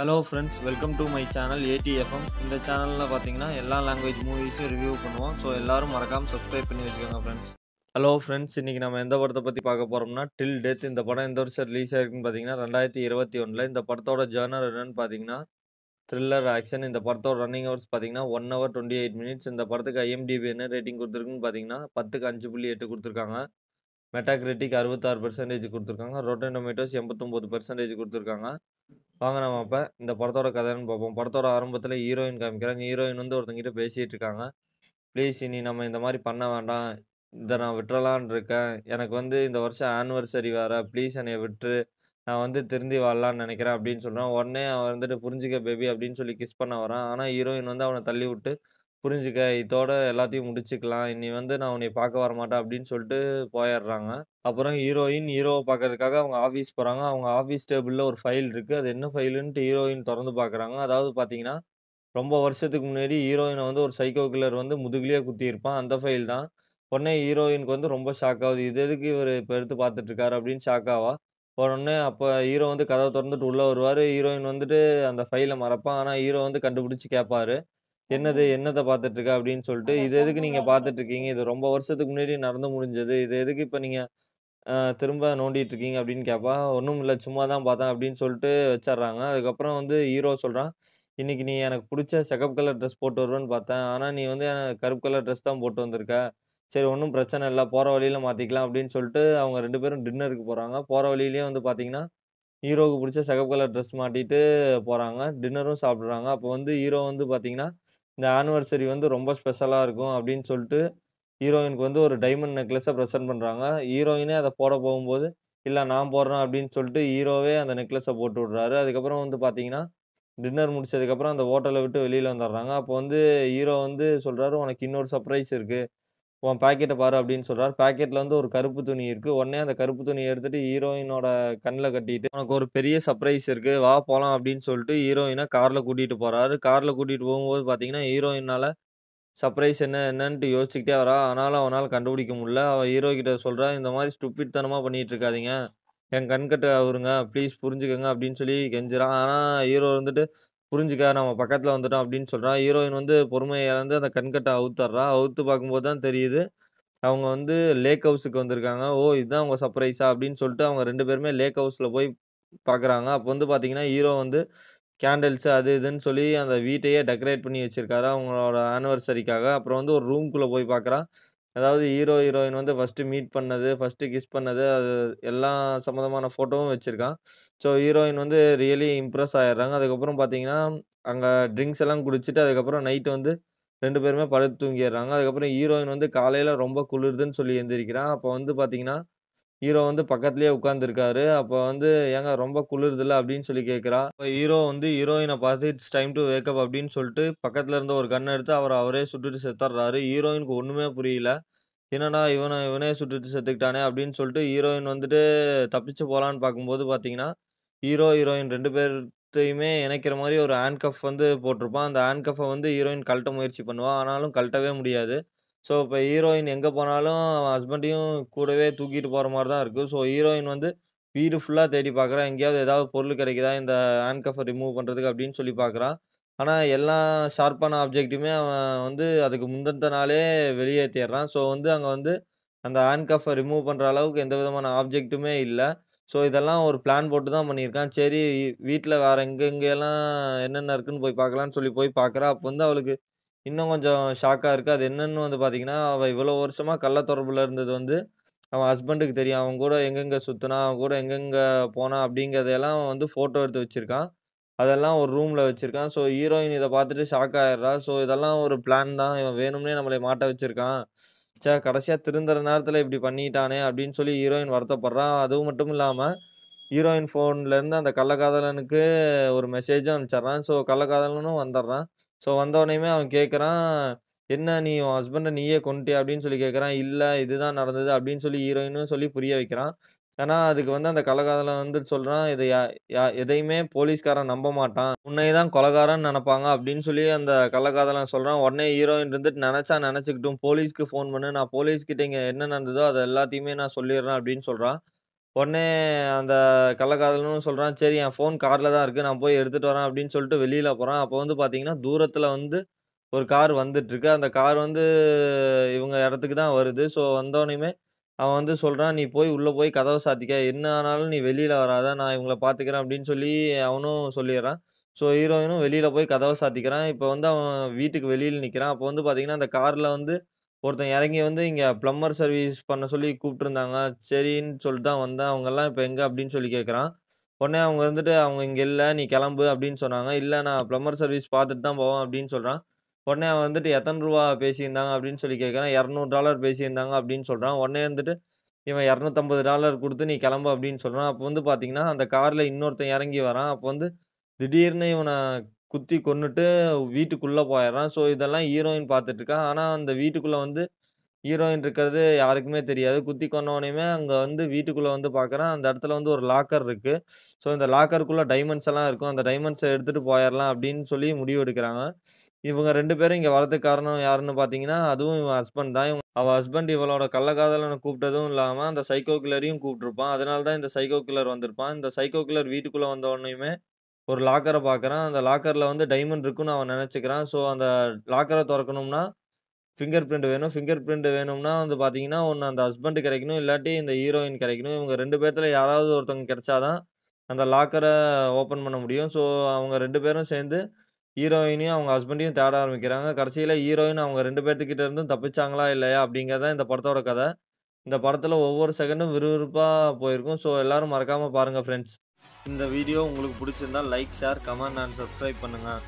Hello friends welcome to my channel ADFM இந்த சேனலில் பார்த்தீங்கன்னா எல்லா லாங்குவேஜ் மூவிஸும் ரிவ்யூ பண்ணுவோம் ஸோ எல்லோரும் மறக்காமல் சப்ஸ்கிரைப் பண்ணி வச்சுக்கோங்க ஃப்ரெண்ட்ஸ் ஹலோ ஃப்ரெண்ட்ஸ் இன்றைக்கி நம்ம எந்த படத்தை பற்றி பார்க்க போகிறோம்னா டில் டெத் இந்த படம் எந்த வருஷம் ரிலீஸ் ஆயிருக்குன்னு பார்த்தீங்கன்னா ரெண்டாயிரத்தி இருபத்தி ஒன்றில் இந்த படத்தோட ஜேர்னர் என்னென்னு பார்த்தீங்கன்னா த்ரில்லர் ஆக்ஷன் இந்த படத்தோட ரன்னிங் ஹவர்ஸ் பார்த்தீங்கன்னா one hour twenty eight minutes இந்த படத்துக்கு ஐஎம்டிபி என்ன ரேட்டிங் கொடுத்துருக்குன்னு பார்த்தீங்கன்னா பத்துக்கு அஞ்சு புள்ளி எட்டு கொடுத்துருக்காங்க மெட்டாக்ரிட்டிக் அறுபத்தாறு பெர்சன்டேஜ் கொடுத்துருக்காங்க ரொட்டன் டொமேட்டோஸ் எண்பத்தொம்போது பெர்சன்டேஜ் கொடுத்துருக்காங்க வாங்க நம்ம அப்போ இந்த படத்தோட கதைன்னு பார்ப்போம் படத்தோட ஆரம்பத்தில் ஹீரோயின் காமிக்கிறாங்க ஹீரோயின் வந்து ஒருத்தங்கிட்ட பேசிகிட்டு இருக்காங்க ப்ளீஸ் இனி நம்ம இந்த மாதிரி பண்ண வேண்டாம் இதை நான் விட்டுறலான் இருக்கேன் எனக்கு வந்து இந்த வருஷம் ஆனிவர்சரி வேறு ப்ளீஸ் என்னை விட்டு நான் வந்து திருந்தி வரலான்னு நினைக்கிறேன் அப்படின்னு சொல்கிறேன் உடனே அவன் வந்துட்டு புரிஞ்சுக்க பேபி அப்படின்னு சொல்லி கிஸ் பண்ண வரான் ஆனால் ஹீரோயின் வந்து அவனை தள்ளி விட்டு புரிஞ்சுக்க இதோட எல்லாத்தையும் முடிச்சுக்கலாம். இனி வந்து நான் உன்னைய பார்க்க வரமாட்டேன் அப்படின்னு சொல்லிட்டு போயிடுறாங்க. அப்புறம் ஹீரோயின் ஹீரோவை பார்க்கறதுக்காக அவங்க ஆஃபீஸ் போகிறாங்க அவங்க ஆஃபீஸ் டேபிளில் ஒரு ஃபைல் இருக்குது அது என்ன ஃபைலுன்ட்டு ஹீரோயின் திறந்து பார்க்குறாங்க. அதாவது பார்த்தீங்கன்னா, ரொம்ப வருஷத்துக்கு முன்னாடி ஹீரோயினை வந்து ஒரு சைக்கோ கில்லர் வந்து முதுகுலயே குத்தியிருப்பான். அந்த ஃபைல் தான். உடனே ஹீரோயினுக்கு வந்து ரொம்ப ஷாக் ஆகுது. இது எதுக்கு இவர் இப்போ எடுத்து பார்த்துட்ருக்காரு அப்படின்னு ஷாக் ஆவா. உடனே அப்போ ஹீரோ வந்து கதவை திறந்துட்டு உள்ளே வருவார் ஹீரோயின் வந்துட்டு அந்த ஃபைலை மறப்பான் ஆனால் ஹீரோ வந்து கண்டுபிடிச்சி கேட்பாரு. என்னது என்னத்தை பார்த்துட்டு இருக்க அப்படின்னு சொல்லிட்டு இது எதுக்கு நீங்க பாத்துட்டு இருக்கீங்க இது ரொம்ப வருஷத்துக்கு முன்னாடி நடந்து முடிஞ்சது இது எதுக்கு இப்போ நீங்க திரும்ப நோண்டிட்டு இருக்கீங்க அப்படின்னு கேட்பா ஒன்றும் இல்லை சும்மா தான் பார்த்தேன் அப்படின்னு சொல்லிட்டு வச்சிடறாங்க அதுக்கப்புறம் வந்து ஹீரோ சொல்றான் இன்னைக்கு நீ எனக்கு பிடிச்ச செகப் கலர் ட்ரெஸ் போட்டு வருவேன்னு பார்த்தேன் ஆனால் நீ வந்து எனக்கு கருப்பு கலர் ட்ரெஸ் தான் போட்டு வந்திருக்க சரி ஒன்றும் பிரச்சனை இல்லை போகிற வழியில மாற்றிக்கலாம் அப்படின்னு சொல்லிட்டு அவங்க ரெண்டு பேரும் டின்னருக்கு போகிறாங்க போகிற வழியிலேயே வந்து பார்த்தீங்கன்னா ஹீரோவுக்கு பிடிச்ச சிகப்பு கலர் ட்ரெஸ் மாட்டிட்டு போகிறாங்க டின்னரும் சாப்பிட்றாங்க அப்போ வந்து ஹீரோ வந்து பாத்தீங்கன்னா இந்த ஆனிவர்சரி வந்து ரொம்ப ஸ்பெஷலாக இருக்கும் அப்படின்னு சொல்லிட்டு ஹீரோயினுக்கு வந்து ஒரு டைமண்ட் நெக்லஸை ப்ரெசென்ட் பண்ணுறாங்க ஹீரோயினே அதை போட போகும்போது இல்லை நான் போடுறேன் அப்படின்னு சொல்லிட்டு ஹீரோவே அந்த நெக்லஸை போட்டு விடுறாரு அதுக்கப்புறம் வந்து பார்த்தீங்கன்னா டின்னர் முடிச்சதுக்கப்புறம் அந்த ஹோட்டலை விட்டு வெளியில் வந்துடுறாங்க அப்போ வந்து ஹீரோ வந்து சொல்கிறாரு உனக்கு இன்னொரு சர்ப்ரைஸ் இருக்குது உன் பேக்கெட்டை பாரு அப்படின்னு சொல்கிறார் பேக்கெட்டில் வந்து ஒரு கருப்பு துணி இருக்குது உடனே அந்த கருப்பு துணி எடுத்துகிட்டு ஹீரோயினோட கண்ணில் கட்டிட்டு உனக்கு ஒரு பெரிய சர்ப்ரைஸ் இருக்குது வா போகலாம் அப்படின்னு சொல்லிட்டு ஹீரோயினை காரில் கூட்டிகிட்டு போகிறாரு காரில் கூட்டிகிட்டு போகும்போது பார்த்தீங்கன்னா ஹீரோயினால் சர்ப்ரைஸ் என்ன என்னன்ட்டு யோசிச்சுக்கிட்டே வரா ஆனாலும் அவனால் கண்டுபிடிக்க முடியல அவள் ஹீரோ கிட்ட சொல்கிறா இந்த மாதிரி ஸ்டூப்பிட் தனமாக பண்ணிகிட்டு என் கண்கட்டு அவருங்க ப்ளீஸ் புரிஞ்சுக்கோங்க அப்படின்னு சொல்லி கெஞ்சுறான் ஆனால் ஹீரோ வந்துட்டு புரிஞ்சுக்க நம்ம பக்கத்தில் வந்துட்டோம் அப்படின்னு சொல்கிறான் ஹீரோயின் வந்து பொறுமைய இழந்து அந்த கண்கட்டை அவுத்தர்றா. அவுத்து பார்க்கும்போது தான் தெரியுது, அவங்க வந்து லேக் ஹவுஸுக்கு வந்திருக்காங்க. ஓ! இதுதான் அவங்க சர்ப்ரைஸா? அப்படின்னு சொல்லிட்டு அவங்க ரெண்டு பேருமே லேக் ஹவுஸில் போய் பார்க்குறாங்க. அப்போ வந்து பார்த்தீங்கன்னா, ஹீரோ வந்து கேண்டில்ஸ் அது இதுன்னு சொல்லி அந்த வீட்டையே டெக்கரேட் பண்ணி வச்சிருக்காரு, அவங்களோட ஆனிவர்சரிக்காக. அப்புறம் வந்து ஒரு ரூம்குள்ளே போய் பார்க்குறான் அதாவது ஹீரோ ஹீரோயின் வந்து ஃபஸ்ட்டு மீட் பண்ணது ஃபஸ்ட்டு கிஸ் பண்ணது அது எல்லாம் சம்மந்தமான ஃபோட்டோவும் வச்சுருக்கான் ஸோ ஹீரோயின் வந்து ரியலி இம்ப்ரெஸ் ஆகிடுறாங்க அதுக்கப்புறம் பார்த்தீங்கன்னா அங்கே ட்ரிங்க்ஸ் எல்லாம் குடிச்சிட்டு அதுக்கப்புறம் நைட்டு வந்து ரெண்டு பேருமே படுத்து தூங்கிடுறாங்க அதுக்கப்புறம் ஹீரோயின் வந்து காலையில் ரொம்ப குளிருதுன்னு சொல்லி எழுந்திரிக்கிறான் அப்போ வந்து பார்த்தீங்கன்னா ஹீரோ வந்து பக்கத்துலேயே உட்காந்துருக்காரு அப்போ வந்து ஏங்க ரொம்ப குளிருதுல்ல அப்படின்னு சொல்லி கேட்குறா இப்போ ஹீரோ வந்து ஹீரோயினை பார்த்து இட்ஸ் டைம் டு வேக்கப் அப்படின்னு சொல்லிட்டு பக்கத்தில் இருந்த ஒரு கண்ணை எடுத்து அவர் அவரே சுட்டுட்டு செத்துறாரு ஹீரோயினுக்கு ஒன்றுமே புரியல என்னடா இவனை இவனே சுட்டுட்டு செத்துக்கிட்டானே அப்படின்னு சொல்லிட்டு ஹீரோயின் வந்துட்டு தப்பிச்சு போகலான்னு பார்க்கும்போது பார்த்தீங்கன்னா ஹீரோ ஹீரோயின் ரெண்டு பேர்த்தையுமே இணைக்கிற மாதிரி ஒரு ஹேண்ட் கஃப் வந்து போட்டிருப்பான் அந்த ஹேண்ட் கஃப்பை வந்து ஹீரோயின் கழட்ட முயற்சி பண்ணுவான் ஆனாலும் கழட்டவே முடியாது ஸோ இப்போ ஹீரோயின் எங்கே போனாலும் ஹஸ்பண்டையும் கூடவே தூக்கிட்டு போகிற மாதிரி தான் இருக்குது ஸோ ஹீரோயின் வந்து வீடு ஃபுல்லாக தேடி பார்க்குறான் எங்கேயாவது ஏதாவது பொருள் கிடைக்குதா இந்த ஹேண்ட் கஃபர் ரிமூவ் பண்ணுறதுக்கு அப்படின்னு சொல்லி பார்க்குறான் ஆனால் எல்லா ஷார்ப்பான ஆப்ஜெக்ட்டுமே அவன் வந்து அதுக்கு முந்தின நாளே வெளியேற்றிடுறான் ஸோ வந்து அங்கே வந்து அந்த ஹேண்ட் கஃபை ரிமூவ் பண்ணுற அளவுக்கு எந்த விதமான ஆப்ஜெக்ட்டுமே இல்லை ஸோ இதெல்லாம் ஒரு பிளான் போட்டு தான் பண்ணியிருக்கான் சரி வீட்டில் வேறு எங்கெங்கெல்லாம் என்னென்ன இருக்குன்னு போய் பார்க்கலான்னு சொல்லி போய் பார்க்குறான் அப்போ வந்து அவளுக்கு இன்னும் கொஞ்சம் ஷாக்காக இருக்குது அது என்னென்னு வந்து பார்த்தீங்கன்னா, அவள் இவ்வளோ வருஷமாக கள்ள தொடர்பில் இருந்தது வந்து, அவன் ஹஸ்பண்டுக்கு தெரியும். அவன் கூட எங்கெங்கே சுற்றினா அவன் கூட எங்கெங்கே போனான் அப்படிங்கிறதையெல்லாம் வந்து ஃபோட்டோ எடுத்து வச்சுருக்கான் அதெல்லாம் ஒரு ரூமில் வச்சுருக்கான் ஸோ, ஹீரோயின் இதை பார்த்துட்டு ஷாக் ஆகிடுறா ஸோ, இதெல்லாம் ஒரு பிளான் தான். இவன் வேணும்னே நம்மளை மாட்ட வச்சுருக்கான் சே கடைசியாக திருந்துற நேரத்தில் இப்படி பண்ணிட்டானே அப்படின்னு சொல்லி ஹீரோயின் வருத்தப்படுறான் அதுவும் மட்டும் இல்லாமல் ஹீரோயின் ஃபோன்லேருந்து அந்த கள்ளக்காதலனுக்கு ஒரு மெசேஜும் அனுப்பிச்சிட்றான் ஸோ, கள்ளக்காதலனும் வந்துடுறான். ஸோ வந்தோனேயுமே அவன் கேட்குறான், "என்ன நீ உன் ஹஸ்பண்டை நீயே கொண்டுட்டே அப்படின்னு சொல்லி கேட்குறான். இல்லை இதுதான் நடந்தது" அப்படின்னு சொல்லி ஹீரோயினும் சொல்லி புரிய வைக்கிறான். ஏன்னா அதுக்கு வந்து அந்த கள்ளக்காதலன் வந்து சொல்கிறான் இதை யா யா எதையுமே போலீஸ்காரன் நம்ப மாட்டான். உன்னைய தான் கொலகாரன்னு நினப்பாங்க அப்படின்னு சொல்லி அந்த கலகாதலம் சொல்கிறான் உடனே ஹீரோயின் இருந்துட்டு, நினச்சா நெனச்சுக்கட்டும். போலீஸ்க்கு ஃபோன் பண்ணு. நான் போலீஸ்கிட்ட இங்கே என்ன நடந்ததோ, அதை எல்லாத்தையுமே நான் சொல்லிடுறேன்" அப்படின்னு சொல்கிறான் உடனே அந்த கள்ளக்காதலனும் சொல்கிறான் "சரி என் ஃபோன் காரில் தான் இருக்குது நான் போய் எடுத்துகிட்டு வரேன்." அப்படின்னு சொல்லிட்டு வெளியில் போகிறான் அப்போ வந்து பார்த்தீங்கன்னா, தூரத்தில் வந்து ஒரு கார் வந்துட்டுருக்கு. அந்த கார் வந்து இவங்க இடத்துக்கு தான் வருது. ஸோ, வந்தோடனையுமே அவன் வந்து சொல்கிறான் "நீ போய் உள்ளே போய் கதவை சாத்திக்க. என்ன ஆனாலும் நீ வெளியில் வராத. நான் இவங்கள பார்த்துக்கிறேன்." அப்படின்னு சொல்லி அவனும் சொல்லிடுறான் ஸோ, ஹீரோயினும் வெளியில் போய் கதவை சாத்திக்கிறான். இப்போ வந்து அவன் வீட்டுக்கு வெளியில் நிற்கிறான் அப்போ வந்து பார்த்தீங்கன்னா, அந்த காரில் வந்து ஒருத்தன் இறங்கி வந்து இங்கே ப்ளம்பர் சர்வீஸ் பண்ண சொல்லி கூப்பிட்டுருந்தாங்க. சரின்னு சொல்லிட்டு தான் வந்தேன். அவங்கெல்லாம் இப்போ எங்கே அப்படின்னு சொல்லி கேட்குறான். உடனே அவங்க வந்துட்டு, "அவங்க இங்கே இல்லை நீ கிளம்பு" அப்படின்னு சொன்னாங்க. இல்லை நான் ப்ளம்பர் சர்வீஸ் பார்த்துட்டு தான் போவேன்" அப்படின்னு சொல்கிறான் உடனே அவன் வந்துட்டு, எத்தனை ரூபா பேசியிருந்தாங்க?" அப்படின்னு சொல்லி கேட்குறான். இரநூறு டாலர் பேசியிருந்தாங்க அப்படின்னு சொல்கிறான் உடனே வந்துட்டு இவன் இரநூத்தம்பது டாலர் கொடுத்து "நீ கிளம்பு" அப்படின்னு சொல்கிறான் அப்போ வந்து பார்த்தீங்கன்னா, அந்த காரில் இன்னொருத்தன் இறங்கி வரான். அப்போ வந்து திடீர்னு இவனை குத்தி கொண்டுட்டு வீட்டுக்குள்ளே போயிடுறான். ஸோ, இதெல்லாம் ஹீரோயின் பார்த்துட்ருக்கான் ஆனால் அந்த வீட்டுக்குள்ளே வந்து ஹீரோயின் இருக்கிறது யாருக்குமே தெரியாது. குத்தி கொன்னோனையுமே அங்கே வந்து வீட்டுக்குள்ளே வந்து பார்க்குறான். அந்த இடத்துல வந்து ஒரு லாக்கர் இருக்குது ஸோ, இந்த லாக்கருக்குள்ளே டைமண்ட்ஸ் எல்லாம் இருக்கும். அந்த டைமண்ட்ஸை எடுத்துகிட்டு போயிடலாம் அப்படின்னு சொல்லி முடிவு எடுக்கிறாங்க. இவங்க ரெண்டு பேரும் இங்கே வரதுக்கு காரணம் யாருன்னு பார்த்தீங்கன்னா, அதுவும் இவன் ஹஸ்பண்ட் தான். அவள் ஹஸ்பண்ட் இவளோட கள்ளக்காதலனை கூப்பிட்டதும் இல்லாமல் அந்த சைக்கோ கில்லரையும் கூப்பிட்டுருப்பான். அதனால தான் இந்த சைக்கோ கில்லர் வந்திருப்பான். இந்த சைக்கோ கில்லர் வீட்டுக்குள்ள வந்தோனையுமே ஒரு லாக்கரை பார்க்குறான் அந்த லாக்கரில் வந்து டைமண்ட் இருக்குன்னு அவன் நினச்சிக்கிறான் ஸோ அந்த லாக்கரை திறக்கணும்னா ஃபிங்கர் பிரிண்ட் வேணும் ஃபிங்கர் பிரிண்ட் வேணும்னா வந்து பார்த்தீங்கன்னா ஒன்று அந்த ஹஸ்பண்டு கிடைக்கணும் இல்லாட்டி இந்த ஹீரோயின் கிடைக்கணும் இவங்க ரெண்டு பேர்த்தில் யாராவது ஒருத்தவங்க கிடைச்சாதான் அந்த லாக்கரை ஓப்பன் பண்ண முடியும் ஸோ அவங்க ரெண்டு பேரும் சேர்ந்து ஹீரோயினையும் அவங்க ஹஸ்பண்டையும் தேட ஆரம்பிக்கிறாங்க கடைசியில் ஹீரோயின் அவங்க ரெண்டு பேர்த்துக்கிட்ட இருந்தும் தப்பிச்சாங்களா இல்லையா அப்படிங்கிறதான் இந்த படத்தோட கதை இந்த படத்தில் ஒவ்வொரு செகண்டும் விறுவிறுப்பாக போயிருக்கும் ஸோ எல்லோரும் மறக்காமல் பாருங்கள் ஃப்ரெண்ட்ஸ் இந்த வீடியோ உங்களுக்கு பிடிச்சிருந்தா like share comment and subscribe பண்ணுங்கள்